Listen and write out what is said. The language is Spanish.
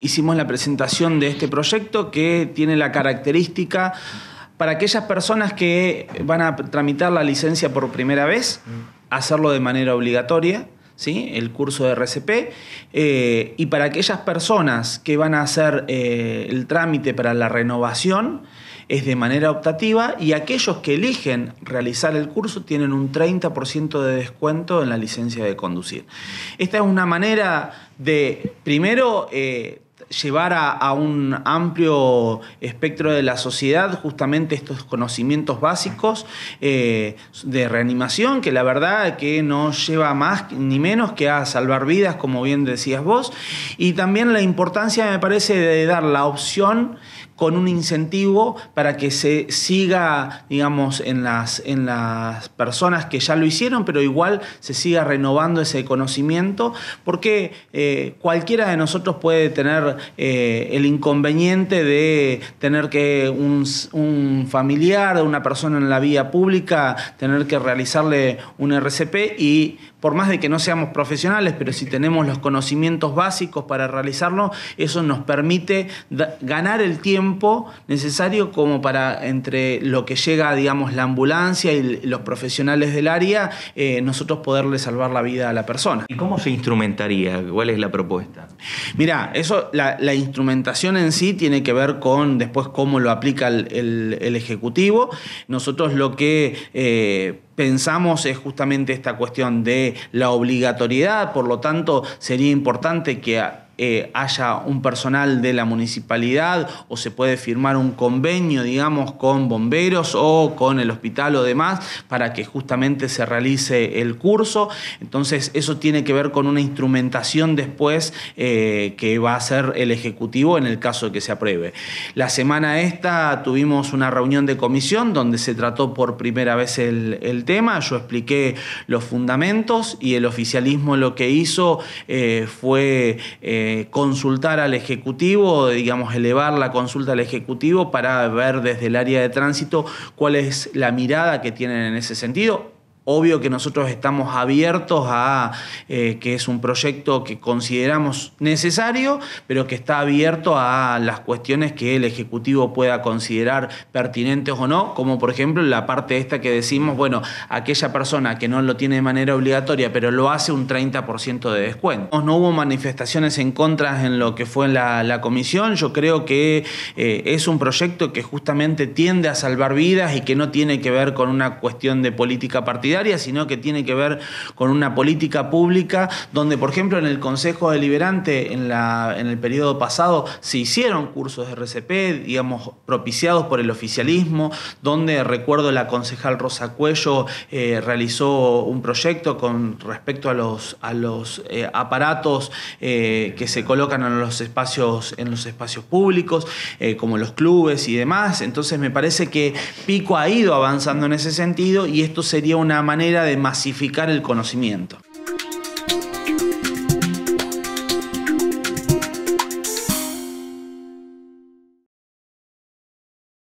hicimos la presentación de este proyecto que tiene la característica para aquellas personas que van a tramitar la licencia por primera vez, mm. hacerlo de manera obligatoria. ¿Sí? el curso de RCP, eh, y para aquellas personas que van a hacer eh, el trámite para la renovación, es de manera optativa y aquellos que eligen realizar el curso tienen un 30% de descuento en la licencia de conducir. Esta es una manera de, primero, eh, llevar a, un amplio espectro de la sociedad justamente estos conocimientos básicos eh, de reanimación, que la verdad que no lleva más ni menos que a salvar vidas, como bien decías vos, y también la importancia, me parece, de dar la opción con un incentivo para que se siga, digamos, en las, en las personas que ya lo hicieron, pero igual se siga renovando ese conocimiento, porque eh, cualquiera de nosotros puede tener eh, el inconveniente de tener que un, un familiar, una persona en la vía pública, tener que realizarle un RCP y por más de que no seamos profesionales, pero si tenemos los conocimientos básicos para realizarlo, eso nos permite ganar el tiempo necesario como para entre lo que llega, digamos, la ambulancia y los profesionales del área, eh, nosotros poderle salvar la vida a la persona. ¿Y cómo se instrumentaría? ¿Cuál es la propuesta? Mira, eso la, instrumentación en sí tiene que ver con después cómo lo aplica el, Ejecutivo. Nosotros lo que eh, pensamos es justamente esta cuestión de la obligatoriedad, por lo tanto sería importante que... Eh, haya un personal de la municipalidad o se puede firmar un convenio, digamos, con bomberos o con el hospital o demás para que justamente se realice el curso. Entonces, eso tiene que ver con una instrumentación después eh, que va a ser el Ejecutivo en el caso de que se apruebe. La semana esta tuvimos una reunión de comisión donde se trató por primera vez el, tema, yo expliqué los fundamentos y el oficialismo lo que hizo eh, fue... Eh, consultar al Ejecutivo, digamos, elevar la consulta al Ejecutivo para ver desde el área de tránsito cuál es la mirada que tienen en ese sentido Obvio que nosotros estamos abiertos a eh, que es un proyecto que consideramos necesario, pero que está abierto a las cuestiones que el Ejecutivo pueda considerar pertinentes o no, como por ejemplo la parte esta que decimos, bueno, aquella persona que no lo tiene de manera obligatoria, pero lo hace un 30% de descuento. No hubo manifestaciones en contra en lo que fue la, la comisión, yo creo que eh, es un proyecto que justamente tiende a salvar vidas y que no tiene que ver con una cuestión de política partidaria sino que tiene que ver con una política pública donde, por ejemplo, en el Consejo Deliberante, en, la, en el periodo pasado, se hicieron cursos de RCP, digamos, propiciados por el oficialismo, donde recuerdo la concejal Rosa Cuello eh, realizó un proyecto con respecto a los, a los eh, aparatos eh, que se colocan en los espacios, en los espacios públicos, como los clubes y demás. Entonces me parece que Pico ha ido avanzando en ese sentido y esto sería una manera de masificar el conocimiento.